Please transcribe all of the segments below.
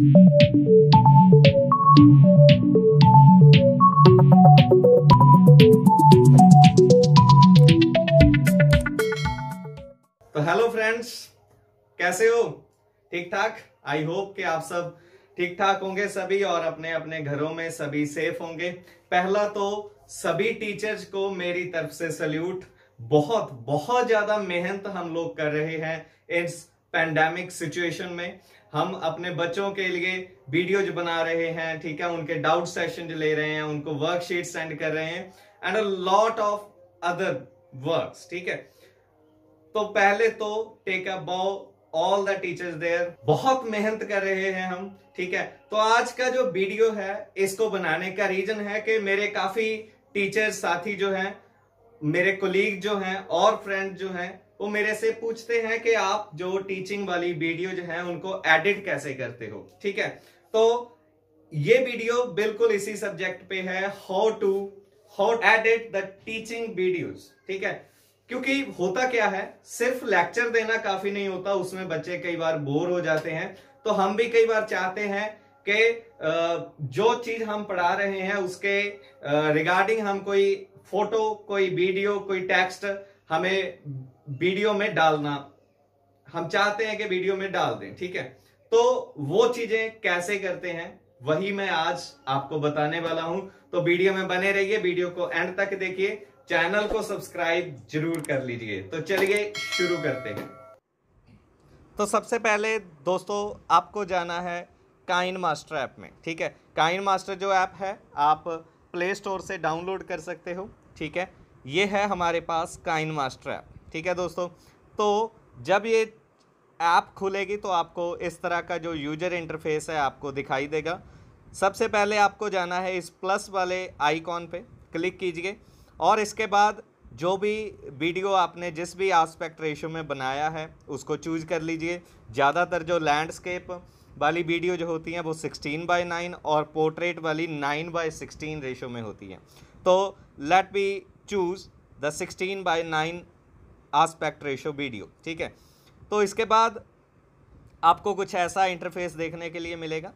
तो hello friends कैसे हो ठीक ठाक आई होप कि आप सब ठीक ठाक होंगे सभी और अपने अपने घरों में सभी सेफ होंगे पहला तो सभी टीचर्स को मेरी तरफ से सल्यूट बहुत बहुत ज्यादा मेहनत हम लोग कर रहे हैं इस पैंडेमिक सिचुएशन में हम अपने बच्चों के लिए वीडियोज बना रहे हैं ठीक है उनके डाउट सेशन ले रहे हैं उनको वर्कशीट सेंड कर रहे हैं and a lot of other work ठीक है तो पहले तो टेक अ बो ऑल द टीचर्स देयर बहुत मेहनत कर रहे हैं हम ठीक है तो आज का जो वीडियो है इसको बनाने का रीजन है कि मेरे काफी टीचर साथी जो हैं मेरे कोलीग जो हैं और फ्रेंड जो हैं वो मेरे से पूछते हैं कि आप जो टीचिंग वाली वीडियो जो है उनको एडिट कैसे करते हो ठीक है तो ये वीडियो बिल्कुल इसी सब्जेक्ट पे है how to how edit the teaching videos ठीक है क्योंकि होता क्या है सिर्फ लेक्चर देना काफी नहीं होता उसमें बच्चे कई बार बोर हो जाते हैं तो हम भी कई बार चाहते हैं कि जो चीज हम पढ़ा रहे हैं उसके रिगार्डिंग हम कोई फोटो कोई वीडियो कोई टेक्स्ट हमें वीडियो में डालना हम चाहते हैं कि वीडियो में डाल दें ठीक है तो वो चीजें कैसे करते हैं वही मैं आज आपको बताने वाला हूं तो वीडियो में बने रहिए वीडियो को एंड तक देखिए चैनल को सब्सक्राइब जरूर कर लीजिए तो चलिए शुरू करते हैं तो सबसे पहले दोस्तों आपको जाना है काइन मास्टर ऐप में ठीक है काइन मास्टर जो ऐप है आप प्ले स्टोर से डाउनलोड कर सकते हो ठीक है ये है हमारे पास काइन मास्टर ऐप ठीक है दोस्तों तो जब ये ऐप खुलेगी तो आपको इस तरह का जो यूजर इंटरफेस है आपको दिखाई देगा सबसे पहले आपको जाना है इस प्लस वाले आइकॉन पे क्लिक कीजिए और इसके बाद जो भी वीडियो आपने जिस भी आस्पेक्ट रेशो में बनाया है उसको चूज कर लीजिए ज़्यादातर जो लैंडस्केप वाली वीडियो जो होती हैं वो 16 बाई नाइन और पोर्ट्रेट वाली 9 बाई सिक्सटीन रेशो में होती हैं तो let be choose the 16 by nine aspect ratio video ठीक है तो इसके बाद आपको कुछ ऐसा इंटरफेस देखने के लिए मिलेगा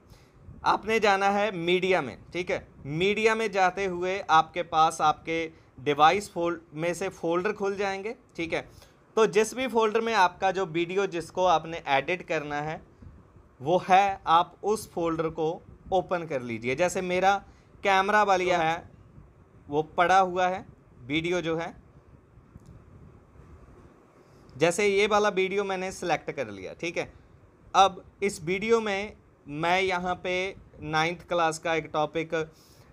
आपने जाना है मीडिया में ठीक है मीडिया में जाते हुए आपके पास आपके डिवाइस फोल्ड में से फोल्डर खुल जाएंगे ठीक है तो जिस भी फोल्डर में आपका जो वीडियो जिसको आपने एडिट करना है वो है आप उस फोल्डर को ओपन कर लीजिए जैसे मेरा कैमरा वालिया है वो पड़ा हुआ है वीडियो जो है जैसे ये वाला वीडियो मैंने सेलेक्ट कर लिया ठीक है अब इस वीडियो में मैं यहाँ पे नाइन्थ क्लास का एक टॉपिक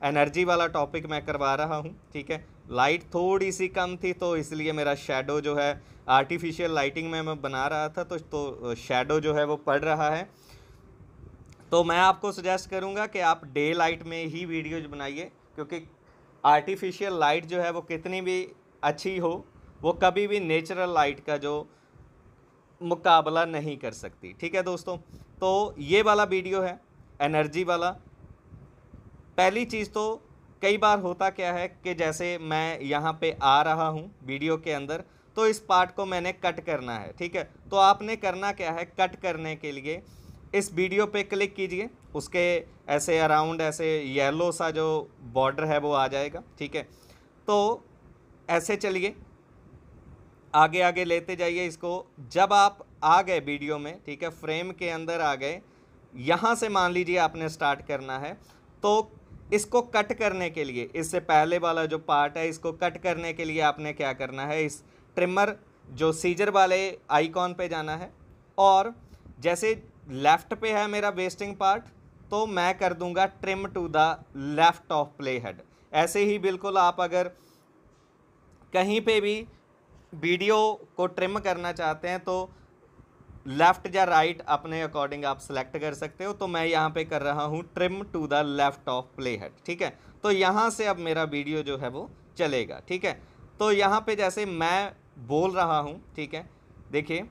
एनर्जी वाला टॉपिक मैं करवा रहा हूँ ठीक है लाइट थोड़ी सी कम थी तो इसलिए मेरा शेडो जो है आर्टिफिशियल लाइटिंग में मैं बना रहा था तो तो शेडो जो है वो पड़ रहा है तो मैं आपको सजेस्ट करूँगा कि आप डे लाइट में ही वीडियोज बनाइए क्योंकि आर्टिफिशियल लाइट जो है वो कितनी भी अच्छी हो वो कभी भी नेचुरल लाइट का जो मुकाबला नहीं कर सकती ठीक है दोस्तों तो ये वाला वीडियो है एनर्जी वाला पहली चीज़ तो कई बार होता क्या है कि जैसे मैं यहाँ पे आ रहा हूँ वीडियो के अंदर तो इस पार्ट को मैंने कट करना है ठीक है तो आपने करना क्या है कट करने के लिए इस वीडियो पे क्लिक कीजिए उसके ऐसे अराउंड ऐसे येलो सा जो बॉर्डर है वो आ जाएगा ठीक है तो ऐसे चलिए आगे आगे लेते जाइए इसको जब आप आ गए वीडियो में ठीक है फ्रेम के अंदर आ गए यहाँ से मान लीजिए आपने स्टार्ट करना है तो इसको कट करने के लिए इससे पहले वाला जो पार्ट है इसको कट करने के लिए आपने क्या करना है इस ट्रिमर जो सीजर वाले आइकॉन पे जाना है और जैसे लेफ़्ट पे है मेरा वेस्टिंग पार्ट तो मैं कर दूंगा trim to the left of play head ऐसे ही बिल्कुल आप अगर कहीं पे भी वीडियो को ट्रिम करना चाहते हैं तो लेफ़्ट या राइट अपने अकॉर्डिंग आप सेलेक्ट कर सकते हो तो मैं यहाँ पे कर रहा हूँ trim to the left of play head ठीक है तो यहाँ से अब मेरा वीडियो जो है वो चलेगा ठीक है तो यहाँ पे जैसे मैं बोल रहा हूँ ठीक है देखिए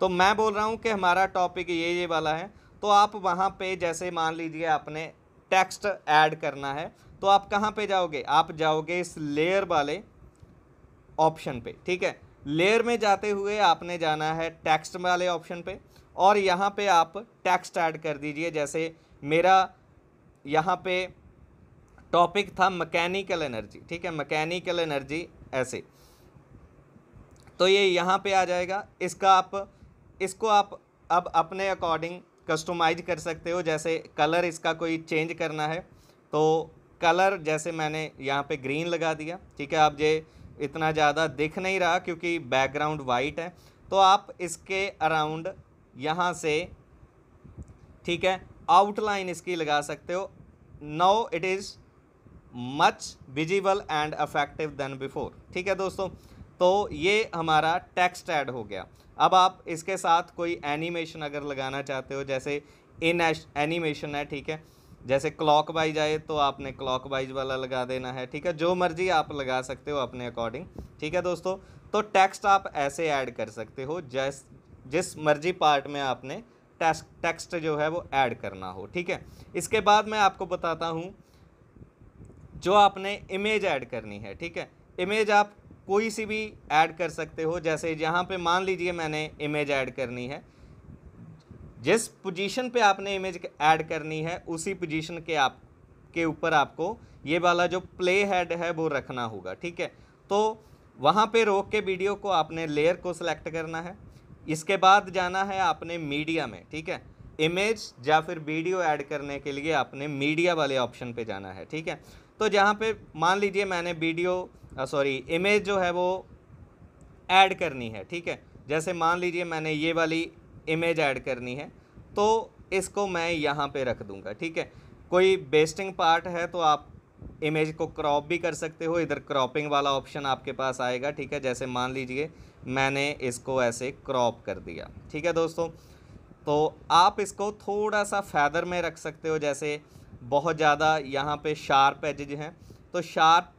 तो मैं बोल रहा हूँ कि हमारा टॉपिक ये ये वाला है तो आप वहाँ पे जैसे मान लीजिए आपने टेक्स्ट ऐड करना है तो आप कहाँ पे जाओगे आप जाओगे इस लेयर वाले ऑप्शन पे ठीक है लेयर में जाते हुए आपने जाना है टेक्स्ट वाले ऑप्शन पे और यहाँ पे आप टेक्स्ट ऐड कर दीजिए जैसे मेरा यहाँ पे टॉपिक था मकैनिकल एनर्जी ठीक है मकैनिकल एनर्जी ऐसे तो ये यहाँ पे आ जाएगा इसका आप इसको आप अब अपने अकॉर्डिंग कस्टमाइज कर सकते हो जैसे कलर इसका कोई चेंज करना है तो कलर जैसे मैंने यहाँ पे ग्रीन लगा दिया ठीक है आप ये इतना ज़्यादा दिख नहीं रहा क्योंकि बैकग्राउंड वाइट है तो आप इसके अराउंड यहाँ से ठीक है आउटलाइन इसकी लगा सकते हो now it is much visible and effective than before ठीक है दोस्तों तो ये हमारा टेक्स्ट ऐड हो गया अब आप इसके साथ कोई एनिमेशन अगर लगाना चाहते हो जैसे इन एनिमेशन है ठीक है जैसे क्लॉक वाइज आए तो आपने क्लॉक वाइज वाला लगा देना है ठीक है जो मर्जी आप लगा सकते हो अपने अकॉर्डिंग ठीक है दोस्तों तो टेक्स्ट आप ऐसे ऐड कर सकते हो जैस जिस मर्जी पार्ट में आपने टेक्स्ट टेक्स्ट जो है वो ऐड करना हो ठीक है इसके बाद मैं आपको बताता हूँ जो आपने इमेज ऐड करनी है ठीक है इमेज आप कोई सी भी ऐड कर सकते हो जैसे यहाँ पे मान लीजिए मैंने इमेज ऐड करनी है जिस पोजीशन पे आपने इमेज ऐड करनी है उसी पोजीशन के आप के ऊपर आपको ये वाला जो प्ले हेड है वो रखना होगा ठीक है तो वहाँ पे रोक के वीडियो को आपने लेयर को सिलेक्ट करना है इसके बाद जाना है आपने मीडिया में ठीक है इमेज या फिर वीडियो ऐड करने के लिए आपने मीडिया वाले ऑप्शन पे जाना है ठीक है तो जहाँ पे मान लीजिए मैंने वीडियो सॉरी इमेज जो है वो ऐड करनी है ठीक है जैसे मान लीजिए मैंने ये वाली इमेज ऐड करनी है तो इसको मैं यहाँ पे रख दूँगा ठीक है कोई बेस्टिंग पार्ट है तो आप इमेज को क्रॉप भी कर सकते हो इधर क्रॉपिंग वाला ऑप्शन आपके पास आएगा ठीक है जैसे मान लीजिए मैंने इसको ऐसे क्रॉप कर दिया ठीक है दोस्तों तो आप इसको थोड़ा सा फैदर में रख सकते हो जैसे बहुत ज़्यादा यहाँ पे शार्प एजेज हैं तो शार्प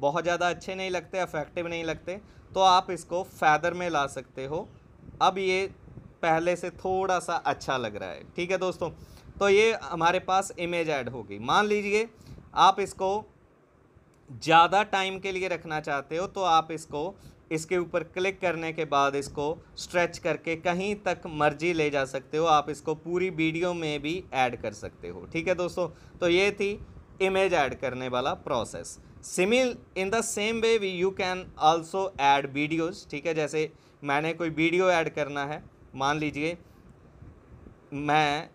बहुत ज़्यादा अच्छे नहीं लगते अफेक्टिव नहीं लगते तो आप इसको फैदर में ला सकते हो अब ये पहले से थोड़ा सा अच्छा लग रहा है ठीक है दोस्तों तो ये हमारे पास इमेज ऐड होगी मान लीजिए आप इसको ज़्यादा टाइम के लिए रखना चाहते हो तो आप इसको इसके ऊपर क्लिक करने के बाद इसको स्ट्रेच करके कहीं तक मर्जी ले जा सकते हो आप इसको पूरी वीडियो में भी ऐड कर सकते हो ठीक है दोस्तों तो ये थी इमेज ऐड करने वाला process similar in the same way we you can also add videos ठीक है जैसे मैंने कोई वीडियो ऐड करना है मान लीजिए मैं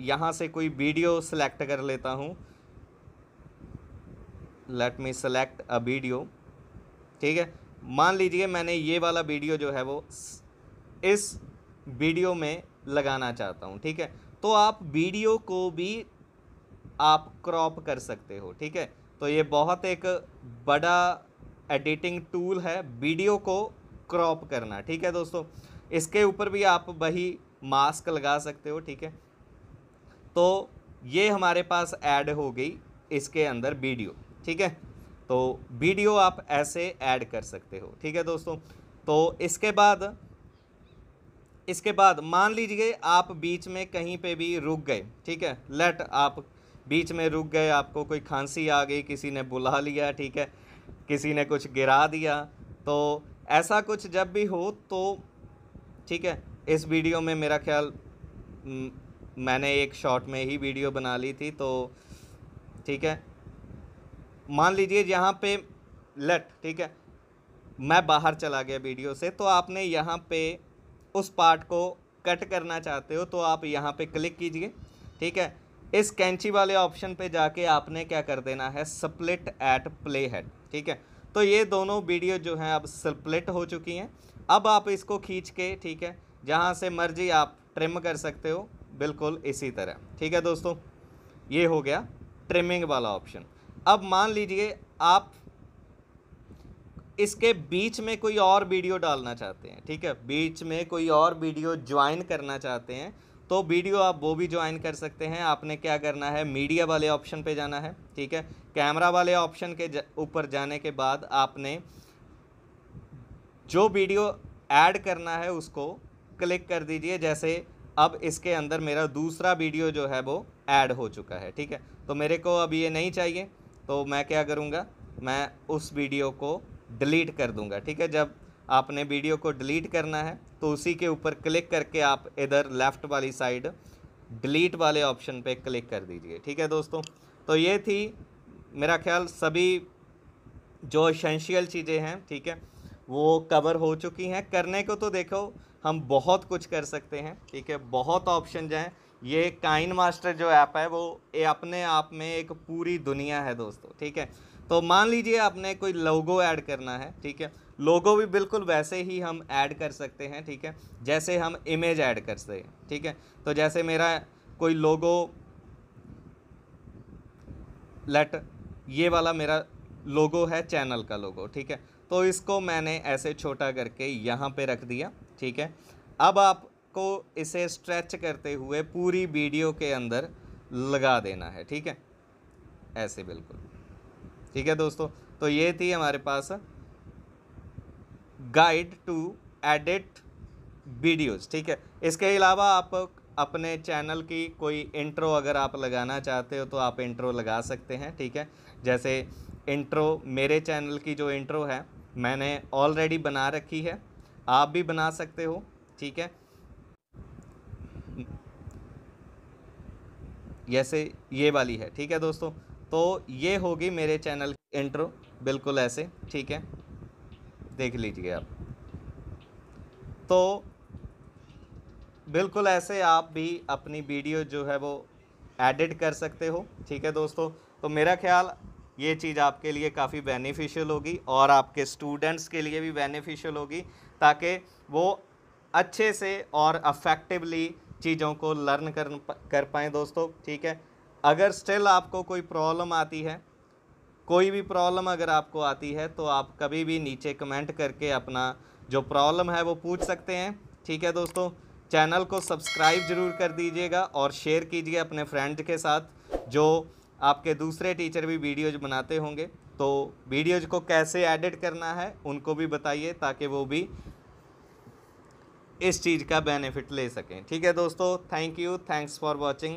यहाँ से कोई वीडियो सेलेक्ट कर लेता हूँ let me select a video ठीक है मान लीजिए मैंने ये वाला वीडियो जो है वो इस वीडियो में लगाना चाहता हूँ ठीक है तो आप वीडियो को भी आप क्रॉप कर सकते हो ठीक है तो ये बहुत एक बड़ा एडिटिंग टूल है वीडियो को क्रॉप करना ठीक है दोस्तों इसके ऊपर भी आप वही मास्क लगा सकते हो ठीक है तो ये हमारे पास ऐड हो गई इसके अंदर वीडियो ठीक है तो वीडियो आप ऐसे ऐड कर सकते हो ठीक है दोस्तों तो इसके बाद इसके बाद मान लीजिए आप बीच में कहीं पे भी रुक गए ठीक है लेट आप बीच में रुक गए आपको कोई खांसी आ गई किसी ने बुला लिया ठीक है किसी ने कुछ गिरा दिया तो ऐसा कुछ जब भी हो तो ठीक है इस वीडियो में मेरा ख्याल मैंने एक शॉट में ही वीडियो बना ली थी तो ठीक है मान लीजिए यहाँ पे लेट ठीक है मैं बाहर चला गया वीडियो से तो आपने यहाँ पे उस पार्ट को कट करना चाहते हो तो आप यहाँ पे क्लिक कीजिए ठीक है इस कैंची वाले ऑप्शन पे जाके आपने क्या कर देना है स्प्लिट एट प्ले हेड ठीक है तो ये दोनों वीडियो जो हैं अब स्प्लिट हो चुकी हैं अब आप इसको खींच के ठीक है जहाँ से मर्जी आप ट्रिम कर सकते हो बिल्कुल इसी तरह ठीक है दोस्तों ये हो गया ट्रिमिंग वाला ऑप्शन अब मान लीजिए आप इसके बीच में कोई और वीडियो डालना चाहते हैं ठीक है बीच में कोई और वीडियो ज्वाइन करना चाहते हैं तो वीडियो आप वो भी ज्वाइन कर सकते हैं आपने क्या करना है मीडिया वाले ऑप्शन पे जाना है ठीक है कैमरा वाले ऑप्शन के ऊपर जा, जाने के बाद आपने जो वीडियो ऐड करना है उसको क्लिक कर दीजिए जैसे अब इसके अंदर मेरा दूसरा वीडियो जो है वो ऐड हो चुका है ठीक है तो मेरे को अब ये नहीं चाहिए तो मैं क्या करूँगा मैं उस वीडियो को डिलीट कर दूँगा ठीक है जब आपने वीडियो को डिलीट करना है तो उसी के ऊपर क्लिक करके आप इधर लेफ़्ट वाली साइड डिलीट वाले ऑप्शन पे क्लिक कर दीजिए ठीक है दोस्तों तो ये थी मेरा ख्याल सभी जो एसेंशियल चीज़ें हैं ठीक है वो कवर हो चुकी हैं करने को तो देखो हम बहुत कुछ कर सकते हैं ठीक है बहुत ऑप्शन हैं ये काइन मास्टर जो ऐप है वो ये अपने आप में एक पूरी दुनिया है दोस्तों ठीक है तो मान लीजिए आपने कोई लोगो ऐड करना है ठीक है लोगो भी बिल्कुल वैसे ही हम ऐड कर सकते हैं ठीक है जैसे हम इमेज ऐड कर सकते हैं ठीक है तो जैसे मेरा कोई लोगो लेट ये वाला मेरा लोगो है चैनल का लोगो ठीक है तो इसको मैंने ऐसे छोटा करके यहाँ पे रख दिया ठीक है अब आपको इसे स्ट्रेच करते हुए पूरी वीडियो के अंदर लगा देना है ठीक है ऐसे बिल्कुल ठीक है दोस्तों तो ये थी हमारे पास गाइड टू एडिट वीडियोस ठीक है इसके अलावा आप अपने चैनल की कोई इंट्रो अगर आप लगाना चाहते हो तो आप इंट्रो लगा सकते हैं ठीक है जैसे इंट्रो मेरे चैनल की जो इंट्रो है मैंने ऑलरेडी बना रखी है आप भी बना सकते हो ठीक है जैसे ये वाली है ठीक है दोस्तों तो ये होगी मेरे चैनल इंट्रो बिल्कुल ऐसे ठीक है देख लीजिए आप तो बिल्कुल ऐसे आप भी अपनी वीडियो जो है वो एडिट कर सकते हो ठीक है दोस्तों तो मेरा ख्याल ये चीज़ आपके लिए काफ़ी बेनिफिशियल होगी और आपके स्टूडेंट्स के लिए भी बेनिफिशियल होगी ताकि वो अच्छे से और अफेक्टिवली चीज़ों को लर्न कर कर पाएँ दोस्तों ठीक है अगर स्टिल आपको कोई प्रॉब्लम आती है कोई भी प्रॉब्लम अगर आपको आती है तो आप कभी भी नीचे कमेंट करके अपना जो प्रॉब्लम है वो पूछ सकते हैं ठीक है दोस्तों चैनल को सब्सक्राइब जरूर कर दीजिएगा और शेयर कीजिए अपने फ्रेंड के साथ जो आपके दूसरे टीचर भी वीडियोज बनाते होंगे तो वीडियोज को कैसे एडिट करना है उनको भी बताइए ताकि वो भी इस चीज़ का बेनिफिट ले सकें ठीक है दोस्तों thank you thanks for watching